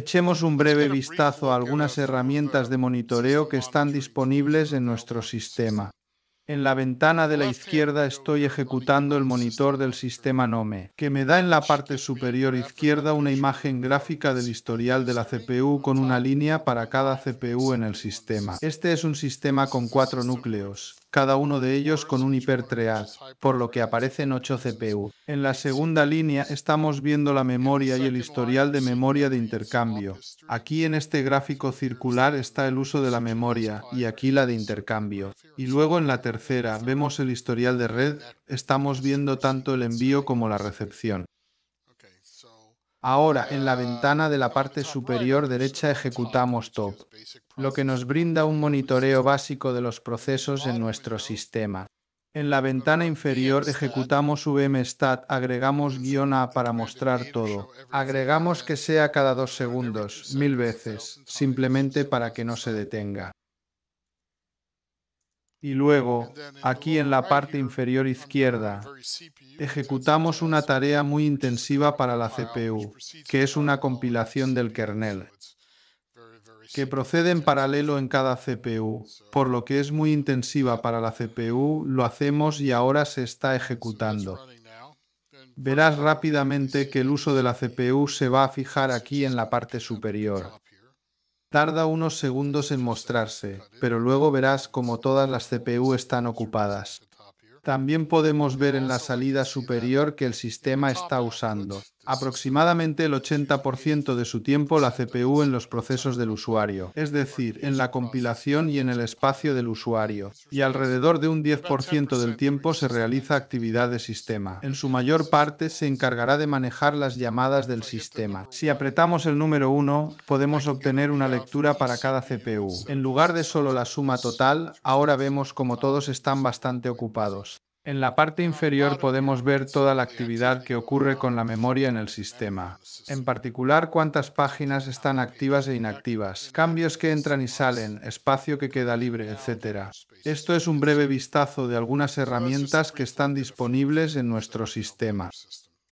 Echemos un breve vistazo a algunas herramientas de monitoreo que están disponibles en nuestro sistema. En la ventana de la izquierda estoy ejecutando el monitor del sistema Nome, que me da en la parte superior izquierda una imagen gráfica del historial de la CPU con una línea para cada CPU en el sistema. Este es un sistema con cuatro núcleos, cada uno de ellos con un hipertread, por lo que aparecen ocho CPU. En la segunda línea estamos viendo la memoria y el historial de memoria de intercambio. Este aquí en este gráfico circular está el uso de la memoria y aquí la de intercambio. Y luego en la tercera, vemos el historial de red, estamos viendo tanto el envío como la recepción. Ahora, en la ventana de la parte superior derecha ejecutamos top, lo que nos brinda un monitoreo básico de los procesos en nuestro sistema. En la ventana inferior ejecutamos vmstat, agregamos guión A para mostrar todo. Agregamos que sea cada dos segundos, mil veces, simplemente para que no se detenga y luego, aquí en la parte inferior izquierda, ejecutamos una tarea muy intensiva para la CPU, que es una compilación del kernel, que procede en paralelo en cada CPU. Por lo que es muy intensiva para la CPU, lo hacemos y ahora se está ejecutando. Verás rápidamente que el uso de la CPU se va a fijar aquí en la parte superior. Tarda unos segundos en mostrarse, pero luego verás como todas las CPU están ocupadas. También podemos ver en la salida superior que el sistema está usando aproximadamente el 80% de su tiempo la CPU en los procesos del usuario, es decir, en la compilación y en el espacio del usuario, y alrededor de un 10% del tiempo se realiza actividad de sistema. En su mayor parte se encargará de manejar las llamadas del sistema. Si apretamos el número 1, podemos obtener una lectura para cada CPU. En lugar de solo la suma total, ahora vemos como todos están bastante ocupados. En la parte inferior podemos ver toda la actividad que ocurre con la memoria en el sistema, en particular cuántas páginas están activas e inactivas, cambios que entran y salen, espacio que queda libre, etc. Esto es un breve vistazo de algunas herramientas que están disponibles en nuestro sistema.